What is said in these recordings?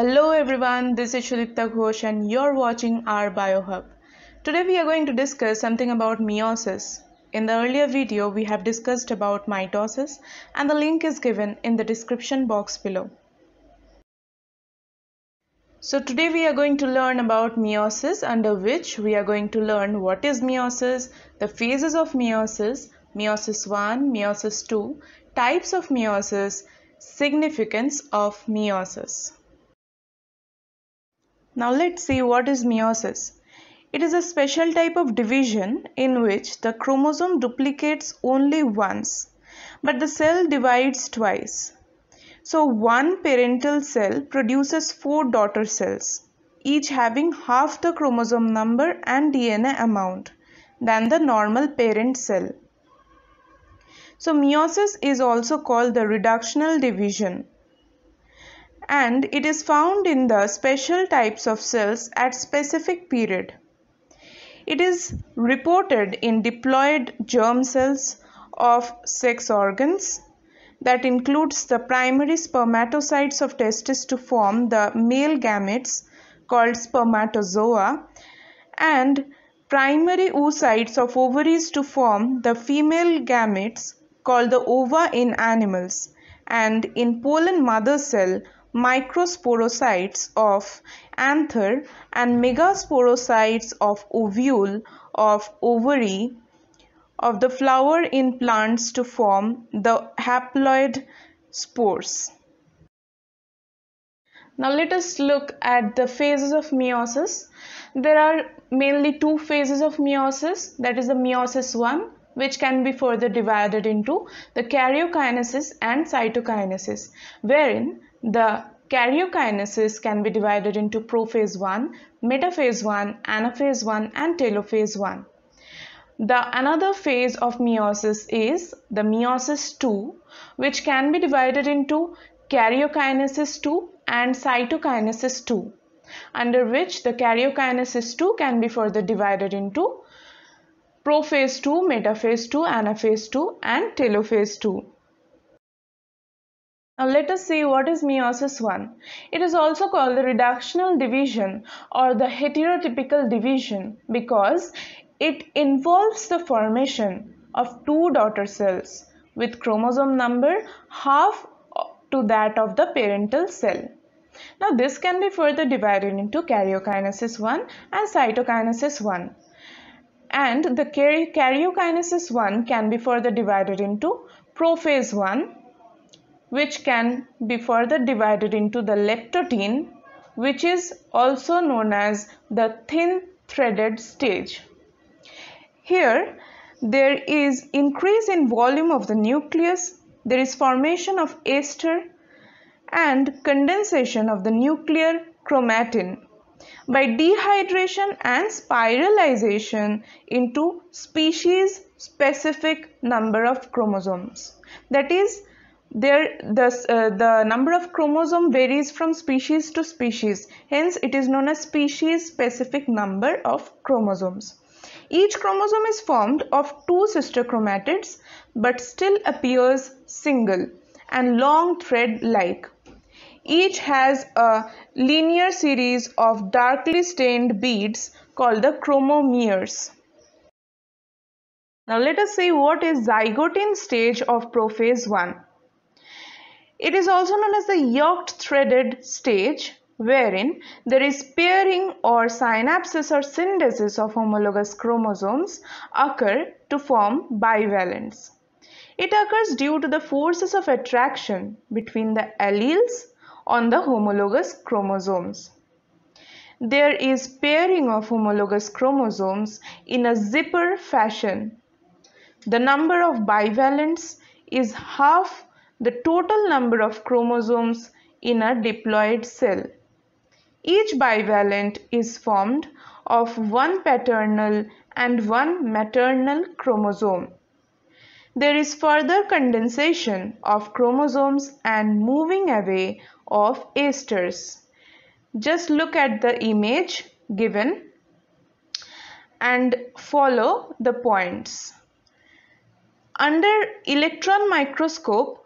Hello everyone, this is Shudipta Ghosh and you're watching our BioHub. Today we are going to discuss something about meiosis. In the earlier video we have discussed about mitosis and the link is given in the description box below. So today we are going to learn about meiosis under which we are going to learn what is meiosis, the phases of meiosis, meiosis 1, meiosis 2, types of meiosis, significance of meiosis. Now let's see what is meiosis. It is a special type of division in which the chromosome duplicates only once, but the cell divides twice. So one parental cell produces four daughter cells, each having half the chromosome number and DNA amount than the normal parent cell. So meiosis is also called the reductional division and it is found in the special types of cells at specific period. It is reported in diploid germ cells of sex organs that includes the primary spermatocytes of testes to form the male gametes called spermatozoa and primary oocytes of ovaries to form the female gametes called the ova in animals and in pollen mother cell microsporocytes of anther and megasporocytes of ovule of ovary of the flower in plants to form the haploid spores. Now let us look at the phases of meiosis. There are mainly two phases of meiosis that is the meiosis 1 which can be further divided into the karyokinesis and cytokinesis wherein the karyokinesis can be divided into prophase 1, metaphase 1, anaphase 1 and telophase 1. The another phase of meiosis is the meiosis 2 which can be divided into karyokinesis 2 and cytokinesis 2 under which the karyokinesis 2 can be further divided into prophase 2, metaphase 2, anaphase 2 and telophase 2. Now let us see what is meiosis 1. It is also called the reductional division or the heterotypical division because it involves the formation of two daughter cells with chromosome number half to that of the parental cell. Now this can be further divided into karyokinesis 1 and cytokinesis 1. And the karyokinesis 1 can be further divided into prophase 1 which can be further divided into the leptotene which is also known as the thin threaded stage. Here there is increase in volume of the nucleus, there is formation of ester and condensation of the nuclear chromatin by dehydration and spiralization into species specific number of chromosomes. That is there the uh, the number of chromosome varies from species to species hence it is known as species specific number of chromosomes each chromosome is formed of two sister chromatids but still appears single and long thread like each has a linear series of darkly stained beads called the chromomeres now let us see what is zygote stage of prophase 1 it is also known as the yoked threaded stage wherein there is pairing or synapses or synthesis of homologous chromosomes occur to form bivalents. It occurs due to the forces of attraction between the alleles on the homologous chromosomes. There is pairing of homologous chromosomes in a zipper fashion. The number of bivalents is half the total number of chromosomes in a diploid cell. Each bivalent is formed of one paternal and one maternal chromosome. There is further condensation of chromosomes and moving away of asters. Just look at the image given and follow the points. Under electron microscope,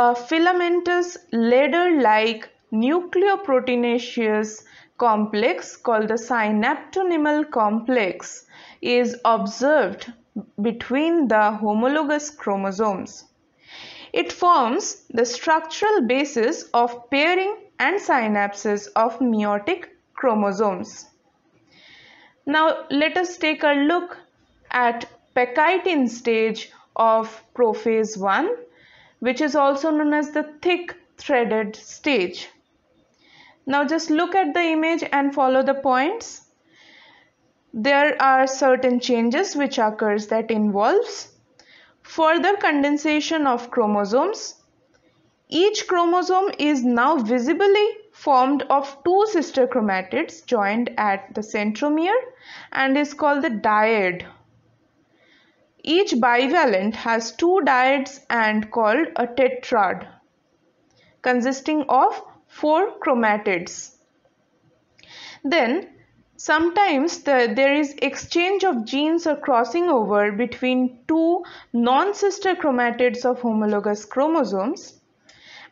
a filamentous ladder-like nucleoproteinaceous complex called the synaptonemal complex is observed between the homologous chromosomes. It forms the structural basis of pairing and synapses of meiotic chromosomes. Now let us take a look at pechitin stage of prophase 1 which is also known as the thick threaded stage. Now just look at the image and follow the points. There are certain changes which occurs that involves further condensation of chromosomes. Each chromosome is now visibly formed of two sister chromatids joined at the centromere and is called the dyad each bivalent has two diodes and called a tetrad consisting of four chromatids. Then sometimes the, there is exchange of genes or crossing over between two non-sister chromatids of homologous chromosomes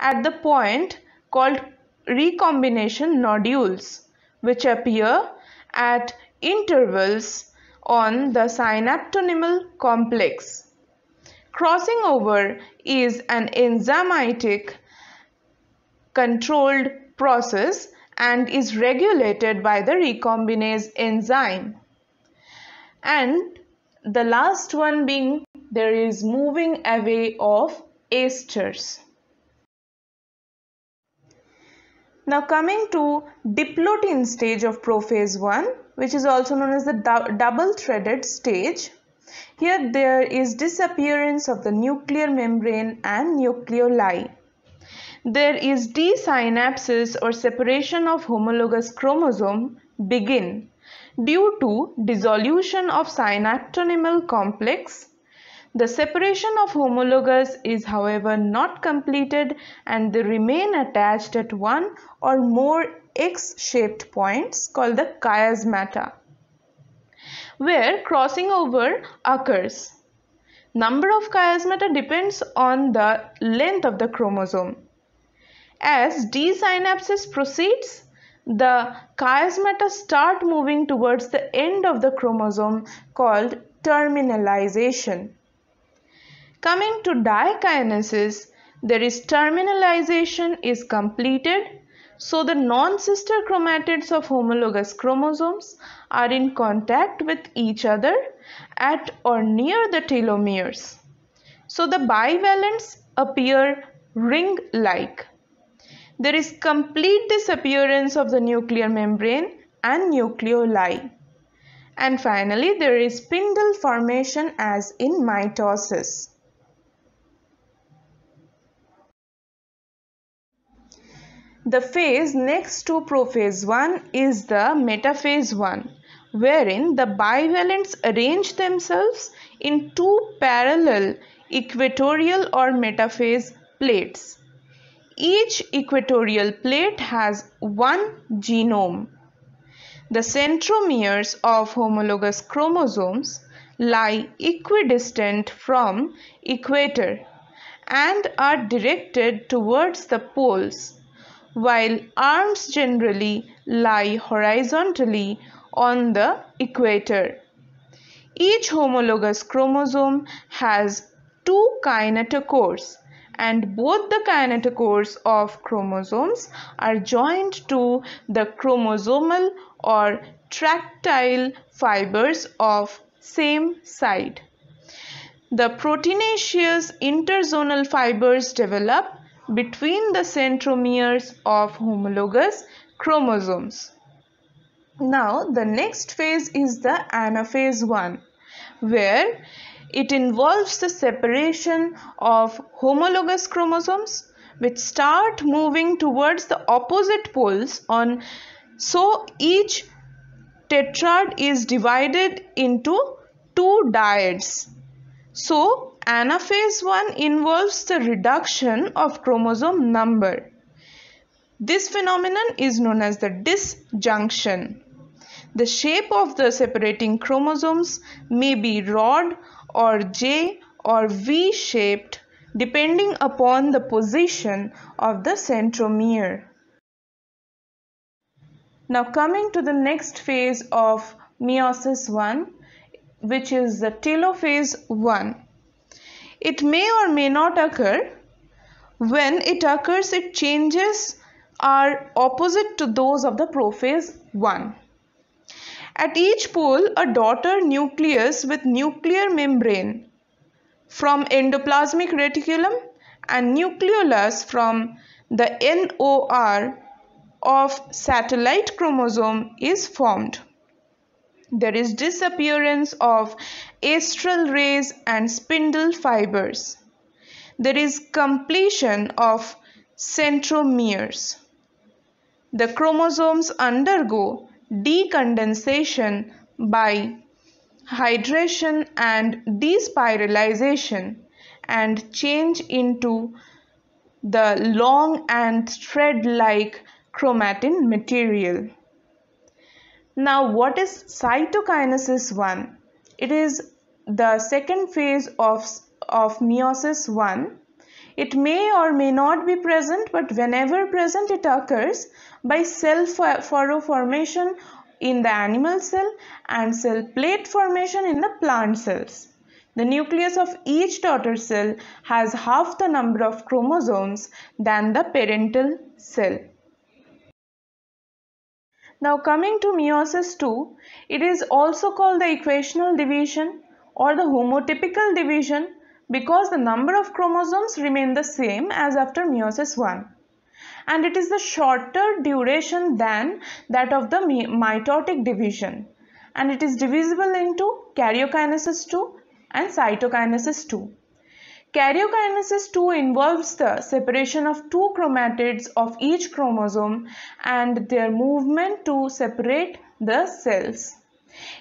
at the point called recombination nodules which appear at intervals on the synaptonemal complex. Crossing over is an enzymatic controlled process and is regulated by the recombinase enzyme. And the last one being there is moving away of esters. Now coming to diplotene stage of prophase 1 which is also known as the double threaded stage. Here there is disappearance of the nuclear membrane and nucleoli. There is desynapsis or separation of homologous chromosome begin due to dissolution of synaptonemal complex the separation of homologous is however not completed and they remain attached at one or more X-shaped points called the chiasmata where crossing over occurs. Number of chiasmata depends on the length of the chromosome. As desynapsis proceeds, the chiasmata start moving towards the end of the chromosome called terminalization. Coming to diakinesis, the terminalization is completed. So the non-sister chromatids of homologous chromosomes are in contact with each other at or near the telomeres. So the bivalents appear ring-like. There is complete disappearance of the nuclear membrane and nucleoli. And finally, there is spindle formation as in mitosis. The phase next to prophase 1 is the metaphase 1 wherein the bivalents arrange themselves in two parallel equatorial or metaphase plates. Each equatorial plate has one genome. The centromeres of homologous chromosomes lie equidistant from equator and are directed towards the poles while arms generally lie horizontally on the equator. Each homologous chromosome has two kinetochores and both the kinetochores of chromosomes are joined to the chromosomal or tractile fibers of same side. The proteinaceous interzonal fibers develop between the centromeres of homologous chromosomes. Now the next phase is the anaphase one where it involves the separation of homologous chromosomes which start moving towards the opposite poles on so each tetrad is divided into two dyads. So anaphase 1 involves the reduction of chromosome number. This phenomenon is known as the disjunction. The shape of the separating chromosomes may be rod or J or V shaped depending upon the position of the centromere. Now coming to the next phase of meiosis 1 which is the telophase 1. It may or may not occur. When it occurs, it changes are opposite to those of the prophase 1. At each pole, a daughter nucleus with nuclear membrane from endoplasmic reticulum and nucleolus from the NOR of satellite chromosome is formed. There is disappearance of astral rays and spindle fibers. There is completion of centromeres. The chromosomes undergo decondensation by hydration and despiralization and change into the long and thread like chromatin material. Now, what is cytokinesis 1? It is the second phase of, of meiosis 1. It may or may not be present but whenever present it occurs by cell furrow formation in the animal cell and cell plate formation in the plant cells. The nucleus of each daughter cell has half the number of chromosomes than the parental cell. Now coming to meiosis 2, it is also called the equational division or the homotypical division because the number of chromosomes remain the same as after meiosis 1 and it is the shorter duration than that of the mitotic division and it is divisible into karyokinesis 2 and cytokinesis 2. Karyokinesis 2 involves the separation of two chromatids of each chromosome and their movement to separate the cells.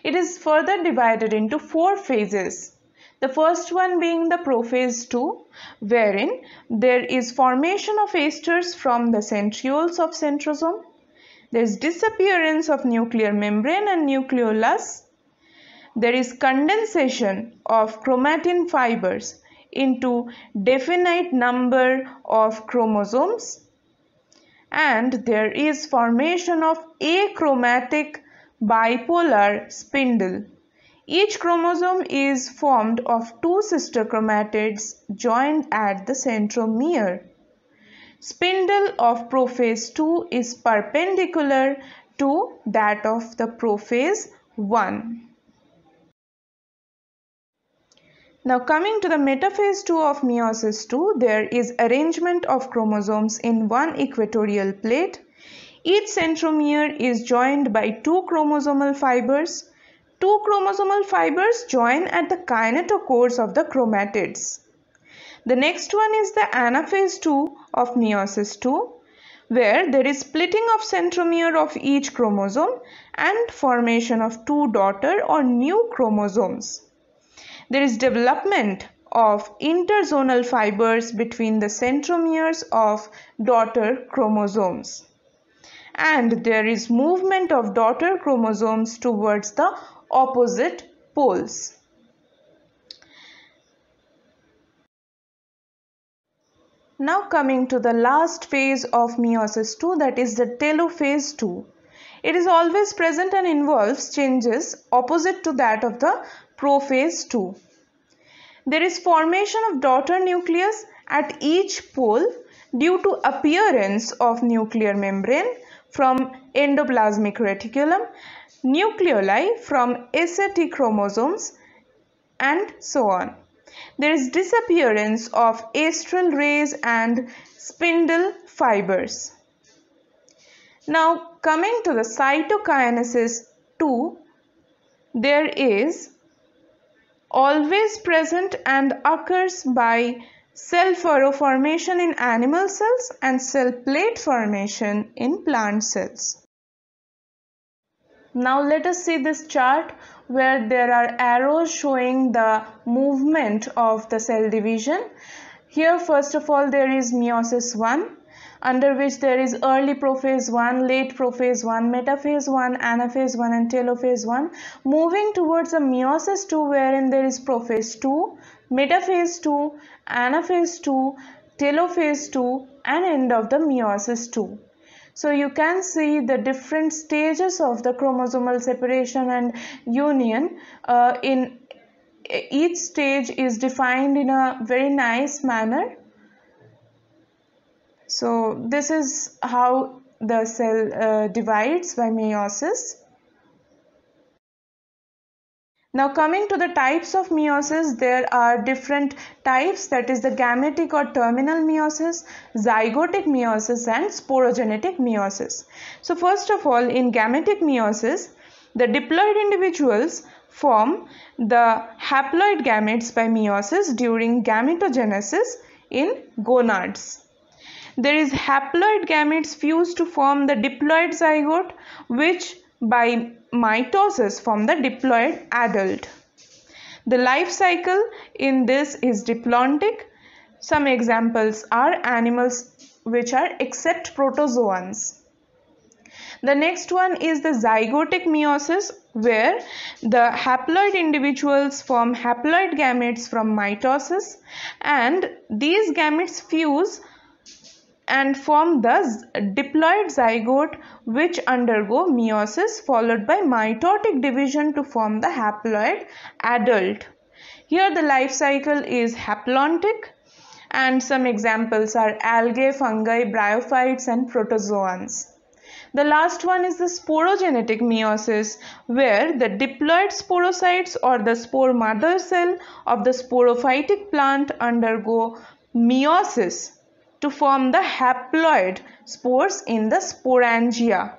It is further divided into four phases. The first one being the prophase 2, wherein there is formation of asters from the centrioles of centrosome. There is disappearance of nuclear membrane and nucleolus. There is condensation of chromatin fibers into definite number of chromosomes and there is formation of achromatic bipolar spindle. Each chromosome is formed of two sister chromatids joined at the centromere. Spindle of prophase 2 is perpendicular to that of the prophase 1. Now coming to the metaphase 2 of meiosis 2, there is arrangement of chromosomes in one equatorial plate. Each centromere is joined by two chromosomal fibers. Two chromosomal fibers join at the kinetochores of the chromatids. The next one is the anaphase 2 of meiosis 2 where there is splitting of centromere of each chromosome and formation of two daughter or new chromosomes. There is development of interzonal fibers between the centromeres of daughter chromosomes. And there is movement of daughter chromosomes towards the opposite poles. Now coming to the last phase of meiosis 2 that is the telophase 2. It is always present and involves changes opposite to that of the prophase 2. There is formation of daughter nucleus at each pole due to appearance of nuclear membrane from endoplasmic reticulum, nucleoli from SAT chromosomes and so on. There is disappearance of astral rays and spindle fibers. Now coming to the cytokinesis 2, there is always present and occurs by cell furrow formation in animal cells and cell plate formation in plant cells. Now let us see this chart where there are arrows showing the movement of the cell division. Here first of all there is meiosis 1 under which there is early prophase 1, late prophase 1, metaphase 1, anaphase 1 and telophase 1. Moving towards the meiosis 2 wherein there is prophase 2, metaphase 2, anaphase 2, telophase 2 and end of the meiosis 2. So you can see the different stages of the chromosomal separation and union uh, in each stage is defined in a very nice manner so this is how the cell uh, divides by meiosis. Now coming to the types of meiosis, there are different types that is the gametic or terminal meiosis, zygotic meiosis and sporogenetic meiosis. So first of all in gametic meiosis, the diploid individuals form the haploid gametes by meiosis during gametogenesis in gonads. There is haploid gametes fused to form the diploid zygote which by mitosis form the diploid adult. The life cycle in this is diplontic. Some examples are animals which are except protozoans. The next one is the zygotic meiosis where the haploid individuals form haploid gametes from mitosis and these gametes fuse and form the diploid zygote which undergo meiosis followed by mitotic division to form the haploid adult. Here the life cycle is haplontic and some examples are algae, fungi, bryophytes and protozoans. The last one is the sporogenetic meiosis where the diploid sporocytes or the spore mother cell of the sporophytic plant undergo meiosis to form the haploid spores in the sporangia.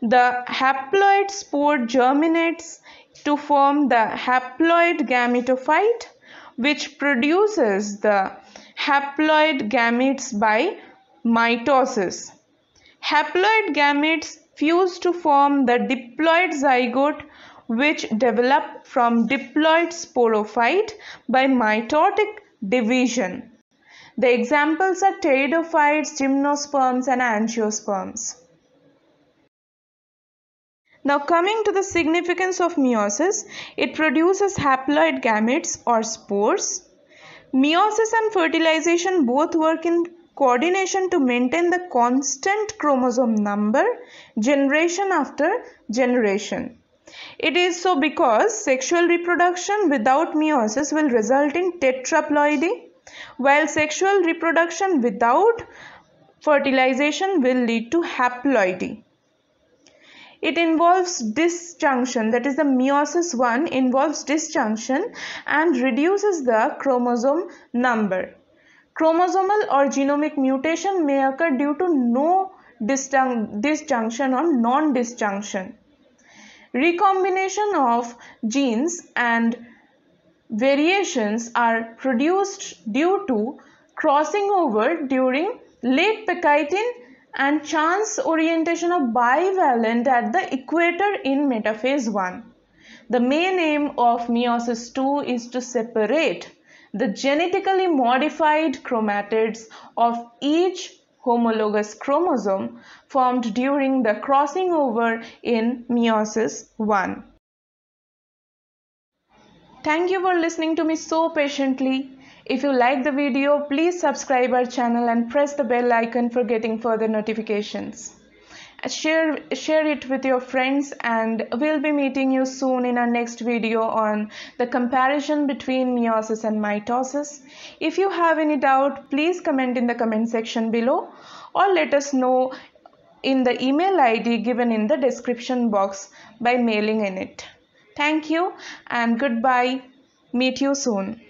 The haploid spore germinates to form the haploid gametophyte which produces the haploid gametes by mitosis. Haploid gametes fuse to form the diploid zygote which develop from diploid sporophyte by mitotic division. The examples are pteridophytes, gymnosperms and angiosperms. Now coming to the significance of meiosis, it produces haploid gametes or spores. Meiosis and fertilization both work in coordination to maintain the constant chromosome number generation after generation. It is so because sexual reproduction without meiosis will result in tetraploidy while sexual reproduction without fertilization will lead to haploidy. It involves disjunction that is the meiosis 1 involves disjunction and reduces the chromosome number. Chromosomal or genomic mutation may occur due to no disjunction or non-disjunction. Recombination of genes and variations are produced due to crossing over during late pachytene and chance orientation of bivalent at the equator in metaphase 1. The main aim of meiosis 2 is to separate the genetically modified chromatids of each homologous chromosome formed during the crossing over in meiosis 1. Thank you for listening to me so patiently. If you like the video, please subscribe our channel and press the bell icon for getting further notifications. Share, share it with your friends and we'll be meeting you soon in our next video on the comparison between meiosis and mitosis. If you have any doubt, please comment in the comment section below or let us know in the email ID given in the description box by mailing in it. Thank you and goodbye. Meet you soon.